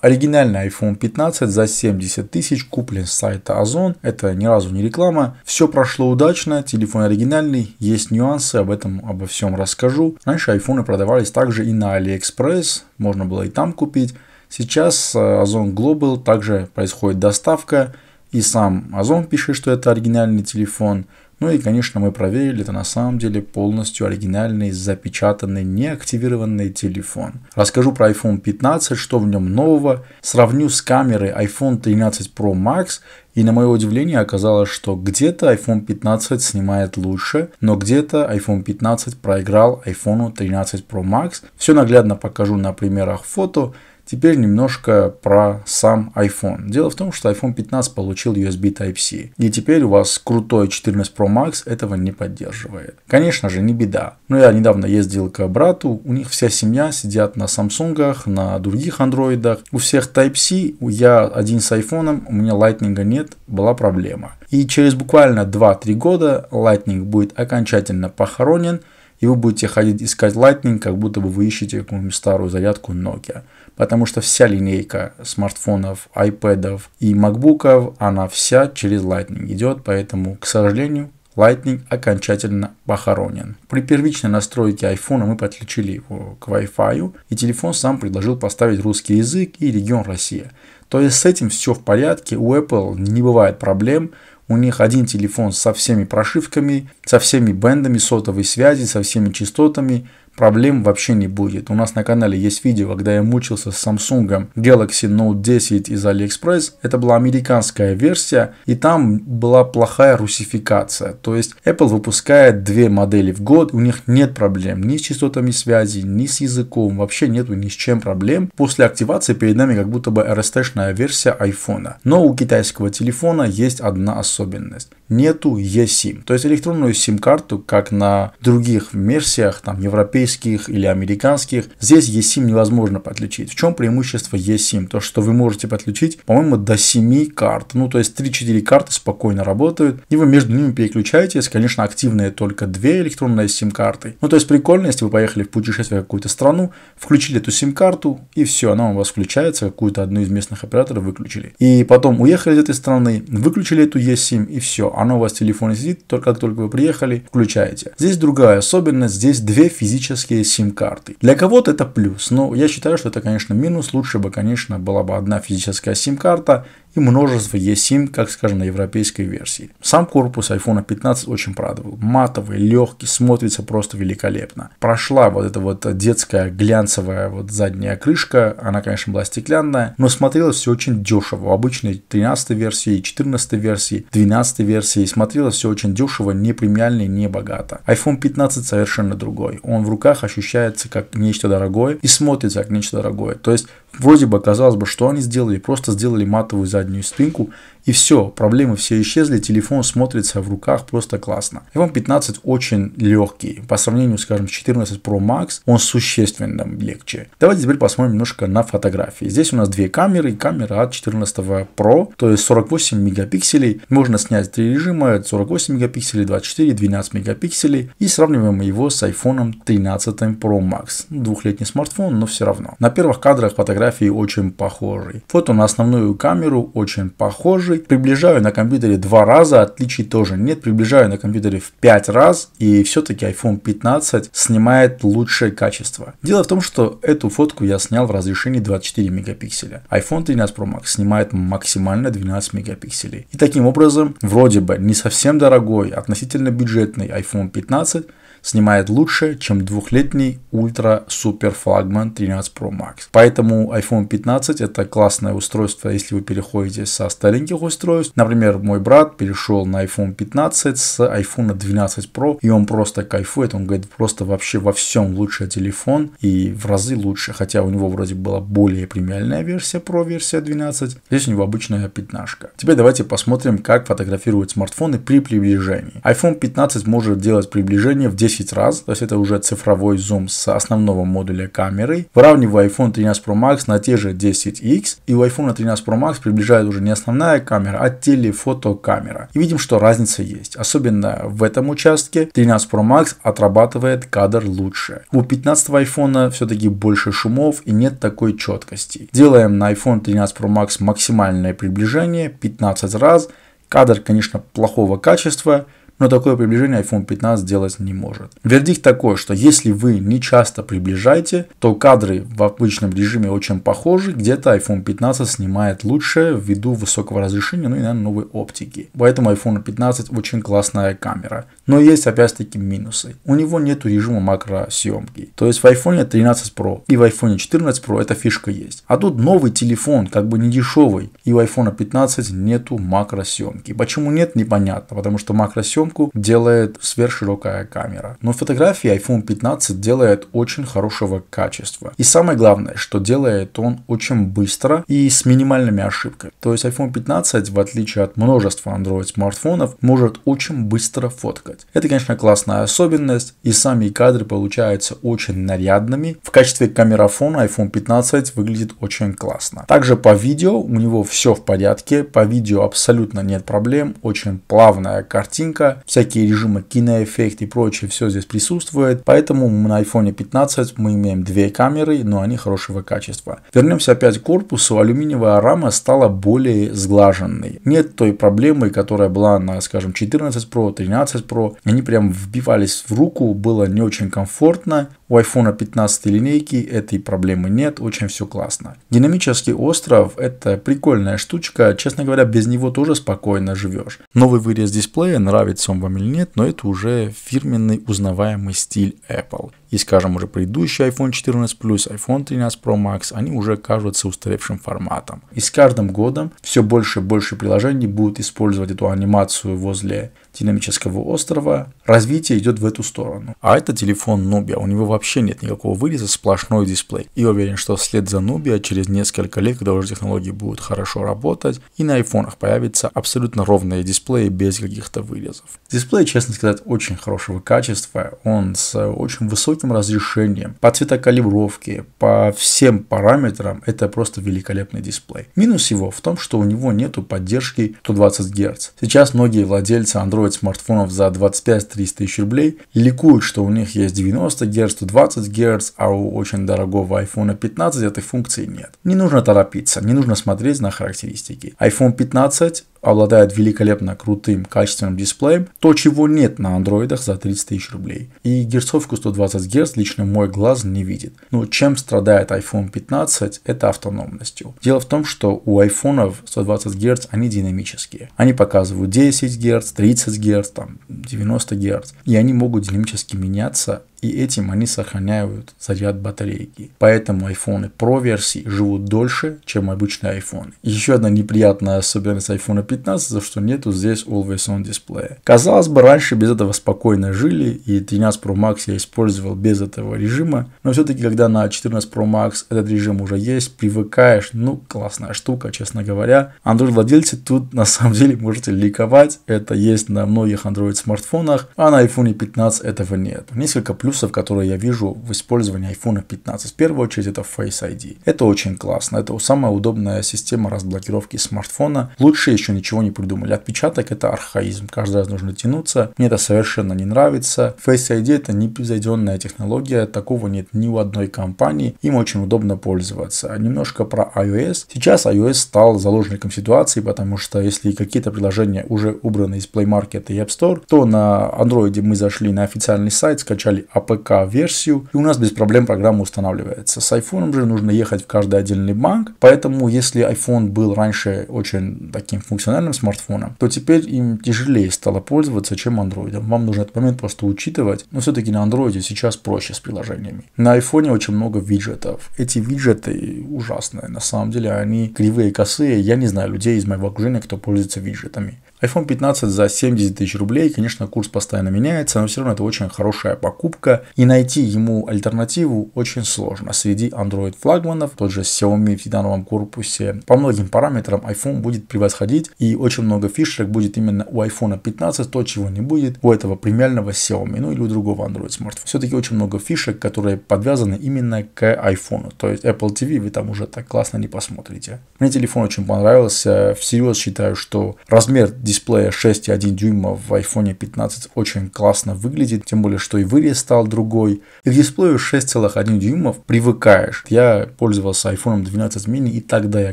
Оригинальный iPhone 15 за 70 тысяч куплен с сайта Озон. Это ни разу не реклама. Все прошло удачно, телефон оригинальный, есть нюансы, об этом обо всем расскажу. Раньше iPhone продавались также и на AliExpress, можно было и там купить. Сейчас э, Озон Global также происходит доставка, и сам Озон пишет, что это оригинальный телефон. Ну и, конечно, мы проверили, это на самом деле полностью оригинальный, запечатанный, неактивированный телефон. Расскажу про iPhone 15, что в нем нового, сравню с камерой iPhone 13 Pro Max и на мое удивление оказалось, что где-то iPhone 15 снимает лучше, но где-то iPhone 15 проиграл iPhone 13 Pro Max. Все наглядно покажу на примерах фото. Теперь немножко про сам iPhone. Дело в том, что iPhone 15 получил USB Type-C. И теперь у вас крутой 14 Pro Max этого не поддерживает. Конечно же, не беда. Но я недавно ездил к брату, у них вся семья сидят на Samsung, на других андроидах. У всех Type-C, я один с iPhone, у меня Lightning нет, была проблема. И через буквально 2-3 года Lightning будет окончательно похоронен, и вы будете ходить искать Lightning, как будто бы вы ищете какую-нибудь старую зарядку Nokia. Потому что вся линейка смартфонов, iPad и MacBook, она вся через Lightning идет, поэтому, к сожалению, Lightning окончательно похоронен. При первичной настройке iPhone мы подключили его к Wi-Fi, и телефон сам предложил поставить русский язык и регион Россия. То есть с этим все в порядке, у Apple не бывает проблем, у них один телефон со всеми прошивками, со всеми бендами сотовой связи, со всеми частотами, проблем вообще не будет. У нас на канале есть видео, когда я мучился с Samsung Galaxy Note 10 из AliExpress. Это была американская версия, и там была плохая русификация. То есть Apple выпускает две модели в год, у них нет проблем ни с частотами связи, ни с языком, вообще нету ни с чем проблем. После активации перед нами как будто бы RST-шная версия iPhone. Но у китайского телефона есть одна особенность. Нету eSIM, то есть электронную sim карту как на других версиях, там, европейских европейских или американских. Здесь eSIM невозможно подключить. В чем преимущество eSIM? То, что вы можете подключить, по-моему, до 7 карт. Ну, то есть 3-4 карты спокойно работают, и вы между ними переключаетесь. Конечно, активные только 2 электронные sim карты Ну, то есть прикольно, если вы поехали в путешествие в какую-то страну, включили эту sim карту и все, она у вас включается, какую-то одну из местных операторов выключили. И потом уехали из этой страны, выключили эту eSIM, и все, она у вас в телефоне сидит, только как только вы приехали, включаете. Здесь другая особенность, здесь две физические коммерческие сим-карты. Для кого-то это плюс, но я считаю, что это, конечно, минус. Лучше бы, конечно, была бы одна физическая сим-карта и множество E7, как скажем, на европейской версии. Сам корпус iPhone 15 очень порадовал. Матовый, легкий, смотрится просто великолепно. Прошла вот эта вот детская глянцевая вот задняя крышка, она, конечно, была стеклянная, но смотрелось все очень дешево. В обычной 13 версии, 14 версии, 12 версии смотрелось все очень дешево, не премиально и не богато. iPhone 15 совершенно другой. Он в руках ощущается как нечто дорогое и смотрится как нечто дорогое. То есть Вроде бы казалось бы, что они сделали, просто сделали матовую заднюю спинку и все, проблемы все исчезли, телефон смотрится в руках просто классно. iPhone 15 очень легкий, по сравнению, скажем, с 14 Pro Max, он существенно легче. Давайте теперь посмотрим немножко на фотографии. Здесь у нас две камеры, камера от 14 Pro, то есть 48 мегапикселей, можно снять три режима, 48 мегапикселей, 24, 12 мегапикселей и сравниваем его с iPhone 13 Pro Max. Двухлетний смартфон, но все равно. На первых кадрах фотографии фотографии очень похожий. Фото на основную камеру очень похожий. Приближаю на компьютере два раза, отличий тоже нет. Приближаю на компьютере в 5 раз и все-таки iPhone 15 снимает лучшее качество. Дело в том, что эту фотку я снял в разрешении 24 мегапикселя. iPhone 13 Pro Max снимает максимально 12 мегапикселей. И таким образом, вроде бы не совсем дорогой, относительно бюджетный iPhone 15 снимает лучше, чем двухлетний ультра супер флагман 13 Pro Max. Поэтому iPhone 15 это классное устройство, если вы переходите со стареньких устройств. Например, мой брат перешел на iPhone 15 с iPhone 12 Pro, и он просто кайфует, он говорит, просто вообще во всем лучше телефон и в разы лучше, хотя у него вроде была более премиальная версия Pro, версия 12, здесь у него обычная пятнашка. Теперь давайте посмотрим, как фотографировать смартфоны при приближении. iPhone 15 может делать приближение в 10 10 раз, то есть это уже цифровой зум с основного модуля камеры. выравнивая iPhone 13 Pro Max на те же 10X, и у iPhone 13 Pro Max приближает уже не основная камера, а телефотокамера. И видим, что разница есть. Особенно в этом участке 13 Pro Max отрабатывает кадр лучше. У 15 iPhone все-таки больше шумов и нет такой четкости. Делаем на iPhone 13 Pro Max максимальное приближение 15 раз. Кадр, конечно, плохого качества, но такое приближение iPhone 15 сделать не может. Вердикт такой, что если вы не часто приближаете, то кадры в обычном режиме очень похожи, где-то iPhone 15 снимает лучше ввиду высокого разрешения, ну и, наверное, новой оптики. Поэтому iPhone 15 очень классная камера. Но есть, опять-таки, минусы. У него нет режима макросъемки. То есть в iPhone 13 Pro и в iPhone 14 Pro эта фишка есть. А тут новый телефон, как бы не дешевый, и у iPhone 15 нету макросъемки. Почему нет, непонятно, потому что макросъемка съемку делает сверхширокая камера. Но фотографии iPhone 15 делает очень хорошего качества. И самое главное, что делает он очень быстро и с минимальными ошибками. То есть iPhone 15, в отличие от множества Android смартфонов, может очень быстро фоткать. Это, конечно, классная особенность, и сами кадры получаются очень нарядными. В качестве камерафона iPhone 15 выглядит очень классно. Также по видео у него все в порядке, по видео абсолютно нет проблем, очень плавная картинка всякие режимы киноэффект и прочее, все здесь присутствует. Поэтому на iPhone 15 мы имеем две камеры, но они хорошего качества. Вернемся опять к корпусу. Алюминиевая рама стала более сглаженной. Нет той проблемы, которая была на, скажем, 14 Pro, 13 Pro. Они прям вбивались в руку, было не очень комфортно. У iPhone 15 линейки этой проблемы нет, очень все классно. Динамический остров – это прикольная штучка, честно говоря, без него тоже спокойно живешь. Новый вырез дисплея нравится нравится он вам или нет, но это уже фирменный узнаваемый стиль Apple. И скажем, уже предыдущий iPhone 14 Plus, iPhone 13 Pro Max, они уже кажутся устаревшим форматом. И с каждым годом все больше и больше приложений будут использовать эту анимацию возле динамического острова. Развитие идет в эту сторону. А это телефон Nubia, у него вообще нет никакого выреза, сплошной дисплей. И уверен, что вслед за Nubia через несколько лет, когда уже технологии будут хорошо работать, и на айфонах появится абсолютно ровные дисплеи без каких-то вырезов. Дисплей, честно сказать, очень хорошего качества. Он с очень высоким разрешением. По цветокалибровке, по всем параметрам это просто великолепный дисплей. Минус его в том, что у него нет поддержки 120 Гц. Сейчас многие владельцы Android смартфонов за 25 300 тысяч рублей ликуют, что у них есть 90 Гц, 120 Гц, а у очень дорогого iPhone 15 этой функции нет. Не нужно торопиться, не нужно смотреть на характеристики. iPhone 15 обладает великолепно крутым качественным дисплеем, то, чего нет на андроидах за 30 тысяч рублей. И герцовку 120 Гц лично мой глаз не видит. Но чем страдает iPhone 15, это автономностью. Дело в том, что у iPhone 120 Гц они динамические. Они показывают 10 Гц, 30 Гц, там, 90 Гц. И они могут динамически меняться и этим они сохраняют заряд батарейки. Поэтому iPhone Pro версии живут дольше, чем обычные iPhone. Еще одна неприятная особенность iPhone 15, за что нету здесь Always On дисплея. Казалось бы, раньше без этого спокойно жили, и 13 Pro Max я использовал без этого режима, но все-таки, когда на 14 Pro Max этот режим уже есть, привыкаешь, ну, классная штука, честно говоря. Android владельцы тут на самом деле можете ликовать, это есть на многих Android смартфонах, а на iPhone 15 этого нет. Несколько плюсов плюсов, которые я вижу в использовании iPhone 15. В первую очередь это Face ID. Это очень классно. Это самая удобная система разблокировки смартфона. Лучше еще ничего не придумали. Отпечаток это архаизм. Каждый раз нужно тянуться. Мне это совершенно не нравится. Face ID это непревзойденная технология. Такого нет ни у одной компании. Им очень удобно пользоваться. Немножко про iOS. Сейчас iOS стал заложником ситуации, потому что если какие-то приложения уже убраны из Play Market и App Store, то на Android мы зашли на официальный сайт, скачали АПК версию и у нас без проблем программа устанавливается. С iPhone же нужно ехать в каждый отдельный банк, поэтому если iPhone был раньше очень таким функциональным смартфоном, то теперь им тяжелее стало пользоваться, чем Android. Вам нужно этот момент просто учитывать, но все-таки на Android сейчас проще с приложениями. На iPhone очень много виджетов. Эти виджеты ужасные, на самом деле они кривые, косые. Я не знаю людей из моего окружения, кто пользуется виджетами iPhone 15 за 70 тысяч рублей, конечно, курс постоянно меняется, но все равно это очень хорошая покупка. И найти ему альтернативу очень сложно. Среди Android флагманов, тот же Xiaomi в данном корпусе, по многим параметрам iPhone будет превосходить. И очень много фишек будет именно у iPhone 15, то, чего не будет у этого премиального Xiaomi, ну или у другого Android смартфона. Все-таки очень много фишек, которые подвязаны именно к iPhone. То есть Apple TV вы там уже так классно не посмотрите. Мне телефон очень понравился. Всерьез считаю, что размер дисплея 6,1 дюйма в iPhone 15 очень классно выглядит, тем более, что и вырез стал другой. И к дисплею 6,1 дюймов привыкаешь. Я пользовался iPhone 12 mini, и тогда я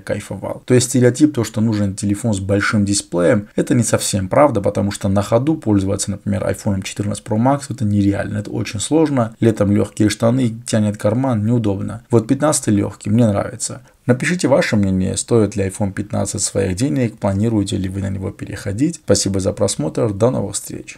кайфовал. То есть стереотип, то, что нужен телефон с большим дисплеем, это не совсем правда, потому что на ходу пользоваться, например, iPhone 14 Pro Max, это нереально, это очень сложно. Летом легкие штаны, тянет карман, неудобно. Вот 15 легкий, мне нравится. Напишите ваше мнение, стоит ли iPhone 15 своих денег, планируете ли вы на него переходить. Спасибо за просмотр, до новых встреч.